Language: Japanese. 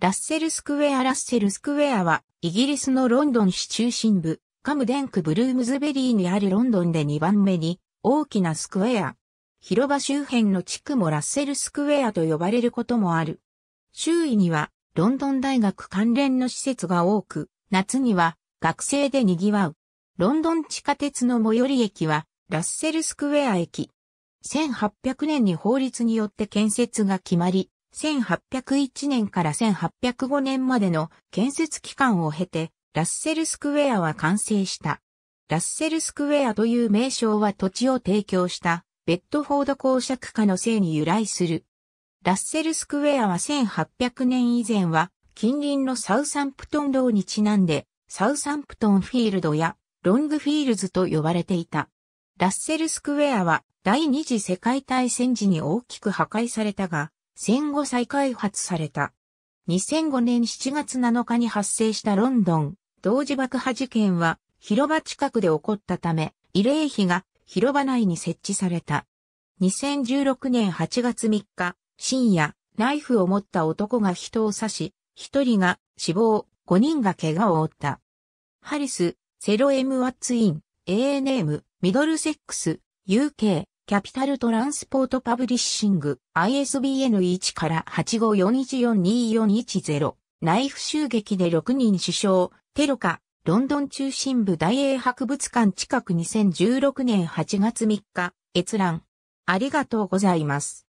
ラッセルスクエアラッセルスクエアは、イギリスのロンドン市中心部、カムデンクブルームズベリーにあるロンドンで2番目に大きなスクエア。広場周辺の地区もラッセルスクエアと呼ばれることもある。周囲にはロンドン大学関連の施設が多く、夏には学生で賑わう。ロンドン地下鉄の最寄り駅はラッセルスクエア駅。1800年に法律によって建設が決まり、1801年から1805年までの建設期間を経て、ラッセルスクエアは完成した。ラッセルスクエアという名称は土地を提供したベッドフォード公爵家の姓に由来する。ラッセルスクエアは1800年以前は近隣のサウサンプトン道にちなんでサウサンプトンフィールドやロングフィールズと呼ばれていた。ラッセルスクエアは第二次世界大戦時に大きく破壊されたが、戦後再開発された。2005年7月7日に発生したロンドン同時爆破事件は広場近くで起こったため、慰霊碑が広場内に設置された。2016年8月3日、深夜、ナイフを持った男が人を刺し、1人が死亡、5人が怪我を負った。ハリス、セロエム・ワッツイン、ANM、ミドルセックス、UK、キャピタルトランスポートパブリッシング ISBN1 から8 5 4 1 4 2 4 1 0ナイフ襲撃で6人死傷テロかロンドン中心部大英博物館近く2016年8月3日閲覧ありがとうございます。